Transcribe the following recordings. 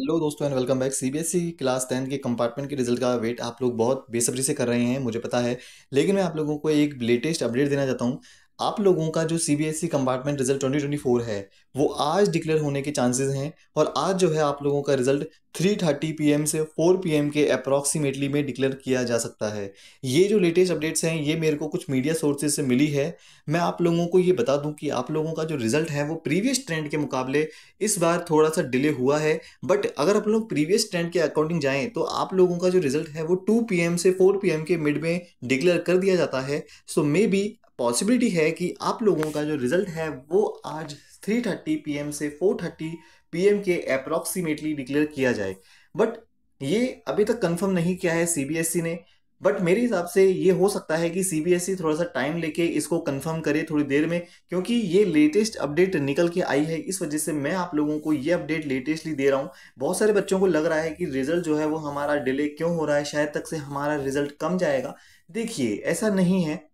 hello दोस्तों and welcome back CBSE e class tenth के compartment के रिजल्ट का वेट आप लोग बहुत बेसब्री से कर रहे हैं मुझे पता है लेकिन मैं आप लोगों को एक लेटेस्ट अपडेट देना चाहता हूँ आप लोगों का जो C B S E compartment result for है वो आज डिक्लेयर होने के चांसेस हैं और आज जो है आप लोगों का रिजल्ट 3:30 एम से फोर पी एम के अप्रॉक्सीमेटली में डिक्लेयर किया जा सकता है ये जो लेटेस्ट अपडेट्स हैं ये मेरे को कुछ मीडिया सोर्सेज से मिली है मैं आप लोगों को ये बता दूं कि आप लोगों का जो रिजल्ट है वो प्रीवियस ट्रेंड के मुकाबले इस बार थोड़ा सा डिले हुआ है बट अगर आप लोग प्रीवियस ट्रेंड के अकॉर्डिंग जाएँ तो आप लोगों का जो रिजल्ट है वो टू पी एम से फोर पी एम के मिड में डिक्लेयर कर दिया जाता है सो मे बी पॉसिबिलिटी है कि आप लोगों का जो रिज़ल्ट है वो आज 3:30 एम से 4:30 एम के अप्रॉक्सीमेटली डिक्लेयर किया जाए बट ये अभी तक कंफर्म नहीं किया है सीबीएसई e ने बट मेरे हिसाब से ये हो सकता है कि सीबीएसई e थोड़ा सा टाइम लेके इसको कंफर्म करे थोड़ी देर में क्योंकि ये लेटेस्ट अपडेट निकल के आई है इस वजह से मैं आप लोगों को ये अपडेट लेटेस्टली दे रहा हूँ बहुत सारे बच्चों को लग रहा है कि रिजल्ट जो है वो हमारा डिले क्यों हो रहा है शायद तक से हमारा रिजल्ट कम जाएगा देखिए ऐसा नहीं है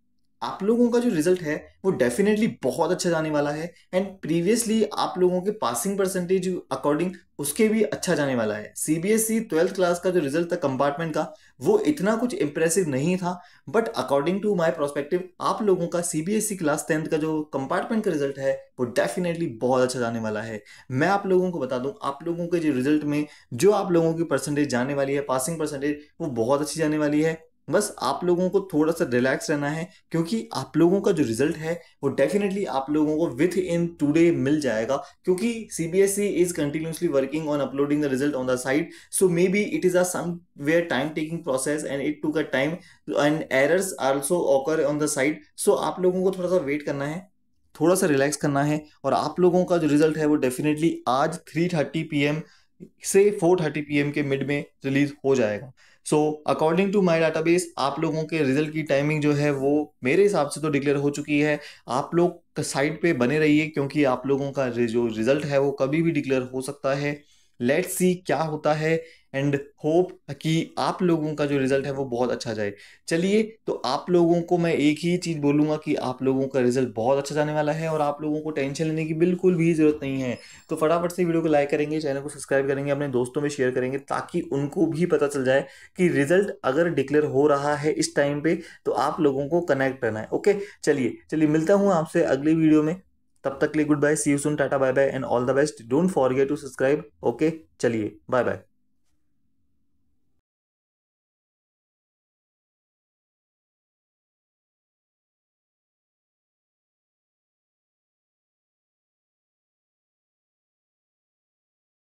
आप लोगों का जो रिजल्ट है वो डेफिनेटली बहुत अच्छा जाने वाला है एंड प्रीवियसली आप लोगों के पासिंग परसेंटेज अकॉर्डिंग उसके भी अच्छा जाने वाला है सीबीएसई ट्वेल्थ क्लास का जो रिजल्ट था कंपार्टमेंट का वो इतना कुछ इंप्रेसिव नहीं था but according to my prospective आप लोगों का सीबीएसई क्लास टेंथ का जो कंपार्टमेंट का रिजल्ट है वो डेफिनेटली बहुत अच्छा जाने वाला है मैं आप लोगों को बता दूं आप लोगों के जो रिजल्ट में जो आप लोगों की परसेंटेज जाने वाली है पासिंग परसेंटेज वो बहुत अच्छी जाने वाली है बस आप लोगों को थोड़ा सा रिलैक्स रहना है क्योंकि आप लोगों का जो रिजल्ट है वो डेफिनेटली आप लोगों को विथ इन टूडे मिल जाएगा क्योंकि C B S E is continuously working on uploading the result on the site so maybe it is a somewhere time taking process and it to a time and errors also occur on the site so आप लोगों को थोड़ा सा wait करना है थोड़ा सा relax करना है और आप लोगों का जो रिजल्ट है वो डेफिनेटली आज थ्री थर्टी पी एम से फोर थर्टी पी एम के मिड में रिलीज हो जाएगा so according to my database आप लोगों के रिजल्ट की टाइमिंग जो है वो मेरे हिसाब से तो डिक्लेयर हो चुकी है आप लोग साइड पे बने रहिए क्योंकि आप लोगों का जो रिजल्ट है वो कभी भी डिक्लेयर हो सकता है लेट्स सी क्या होता है एंड होप कि आप लोगों का जो रिजल्ट है वो बहुत अच्छा जाए चलिए तो आप लोगों को मैं एक ही चीज़ बोलूँगा कि आप लोगों का रिजल्ट बहुत अच्छा जाने वाला है और आप लोगों को टेंशन लेने की बिल्कुल भी ज़रूरत नहीं है तो फटाफट से वीडियो को लाइक करेंगे चैनल को सब्सक्राइब करेंगे अपने दोस्तों में शेयर करेंगे ताकि उनको भी पता चल जाए कि रिजल्ट अगर डिक्लेयर हो रहा है इस टाइम पर तो आप लोगों को कनेक्ट करना है ओके चलिए चलिए मिलता हूँ आपसे अगले वीडियो में तब तक के लिए good bye see you soon tata bye bye and all the best don't forget to subscribe okay चलिए बाय बाय